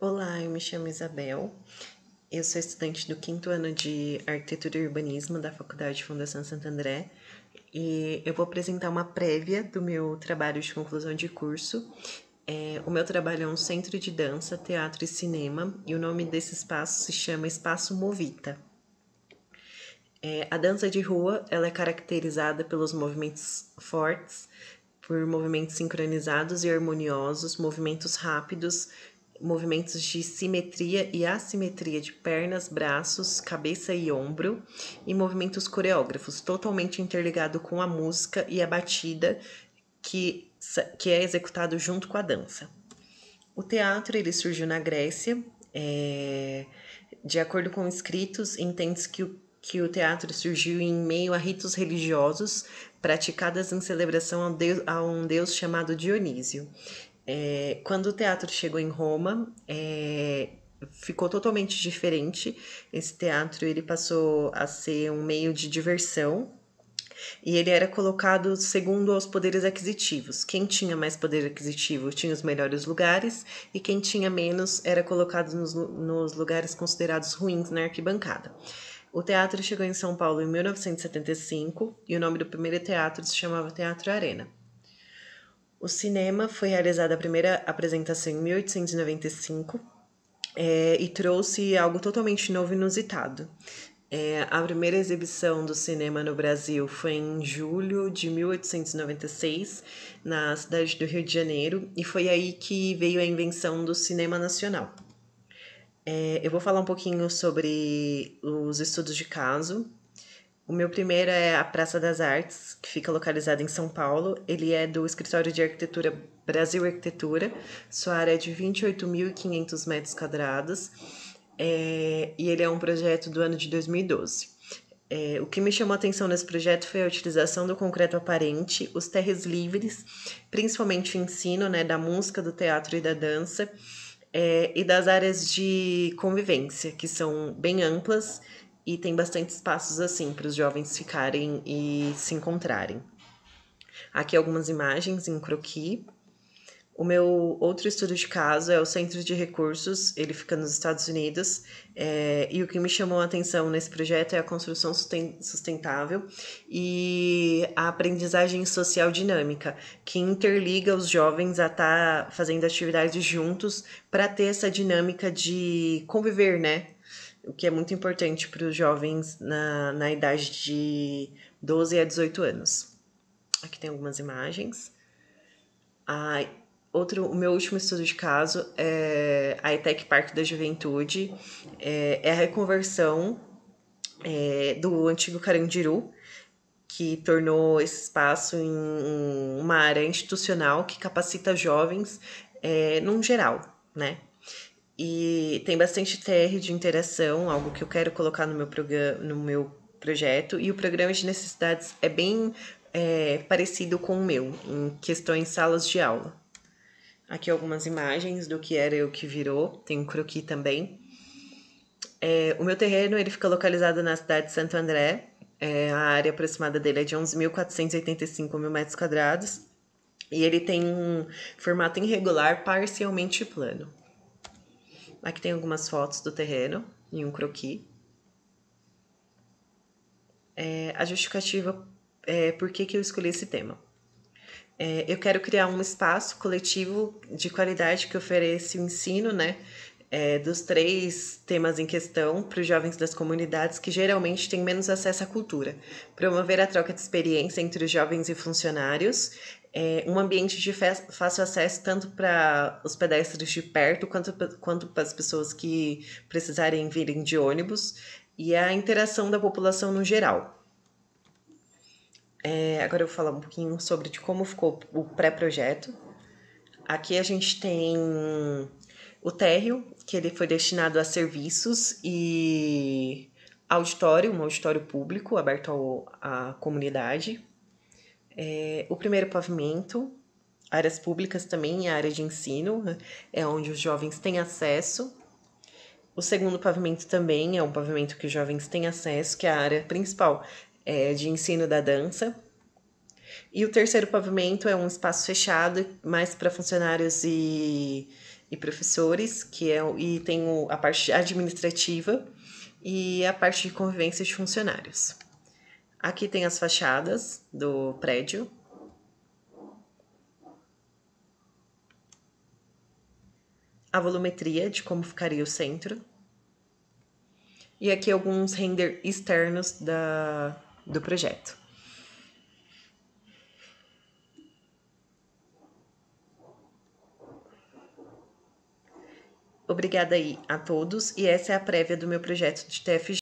Olá, eu me chamo Isabel. Eu sou estudante do quinto ano de Arquitetura e Urbanismo da Faculdade Fundação Santo André e eu vou apresentar uma prévia do meu trabalho de conclusão de curso. É, o meu trabalho é um centro de dança, teatro e cinema e o nome desse espaço se chama Espaço Movita. É, a dança de rua ela é caracterizada pelos movimentos fortes, por movimentos sincronizados e harmoniosos, movimentos rápidos, movimentos de simetria e assimetria de pernas, braços, cabeça e ombro, e movimentos coreógrafos, totalmente interligado com a música e a batida que, que é executado junto com a dança. O teatro ele surgiu na Grécia, é, de acordo com escritos, entende-se que o que o teatro surgiu em meio a ritos religiosos praticadas em celebração a um deus, a um deus chamado Dionísio. É, quando o teatro chegou em Roma, é, ficou totalmente diferente. Esse teatro ele passou a ser um meio de diversão e ele era colocado segundo aos poderes aquisitivos. Quem tinha mais poder aquisitivo tinha os melhores lugares, e quem tinha menos era colocado nos, nos lugares considerados ruins na arquibancada. O teatro chegou em São Paulo em 1975 e o nome do primeiro teatro se chamava Teatro Arena. O cinema foi realizada a primeira apresentação em 1895 é, e trouxe algo totalmente novo e inusitado. É, a primeira exibição do cinema no Brasil foi em julho de 1896, na cidade do Rio de Janeiro, e foi aí que veio a invenção do cinema nacional. É, eu vou falar um pouquinho sobre os estudos de caso o meu primeiro é a Praça das Artes, que fica localizada em São Paulo. Ele é do Escritório de Arquitetura Brasil Arquitetura. Sua área é de 28.500 metros quadrados. É, e ele é um projeto do ano de 2012. É, o que me chamou a atenção nesse projeto foi a utilização do concreto aparente, os terres livres, principalmente o ensino né, da música, do teatro e da dança, é, e das áreas de convivência, que são bem amplas e tem bastante espaços assim para os jovens ficarem e se encontrarem. Aqui algumas imagens em croquis. O meu outro estudo de caso é o Centro de Recursos, ele fica nos Estados Unidos, é, e o que me chamou a atenção nesse projeto é a construção sustentável e a aprendizagem social dinâmica, que interliga os jovens a estar tá fazendo atividades juntos para ter essa dinâmica de conviver, né? o que é muito importante para os jovens na, na idade de 12 a 18 anos. Aqui tem algumas imagens. Ah, outro, o meu último estudo de caso é a ETEC Parque da Juventude, é, é a reconversão é, do antigo Carandiru, que tornou esse espaço em uma área institucional que capacita jovens é, num geral, né? E tem bastante TR de interação, algo que eu quero colocar no meu, programa, no meu projeto. E o programa de necessidades é bem é, parecido com o meu, em questões salas de aula. Aqui algumas imagens do que era e o que virou. Tem um croqui também. É, o meu terreno ele fica localizado na cidade de Santo André. É, a área aproximada dele é de 11.485 mil metros quadrados. E ele tem um formato irregular, parcialmente plano. Aqui tem algumas fotos do terreno em um croqui. É, a justificativa é por que, que eu escolhi esse tema. É, eu quero criar um espaço coletivo de qualidade que ofereça o ensino né, é, dos três temas em questão para os jovens das comunidades que geralmente têm menos acesso à cultura. Promover a troca de experiência entre os jovens e funcionários, é, um ambiente de fácil acesso tanto para os pedestres de perto quanto, quanto para as pessoas que precisarem virem de ônibus e a interação da população no geral. É, agora eu vou falar um pouquinho sobre de como ficou o pré-projeto. Aqui a gente tem o térreo, que ele foi destinado a serviços e auditório, um auditório público aberto ao, à comunidade. É, o primeiro pavimento, áreas públicas também, a área de ensino, né, é onde os jovens têm acesso. O segundo pavimento também é um pavimento que os jovens têm acesso, que é a área principal é, de ensino da dança. E o terceiro pavimento é um espaço fechado, mais para funcionários e, e professores, que é e tem a parte administrativa e a parte de convivência de funcionários. Aqui tem as fachadas do prédio. A volumetria de como ficaria o centro. E aqui alguns render externos da, do projeto. Obrigada aí a todos e essa é a prévia do meu projeto de TFG.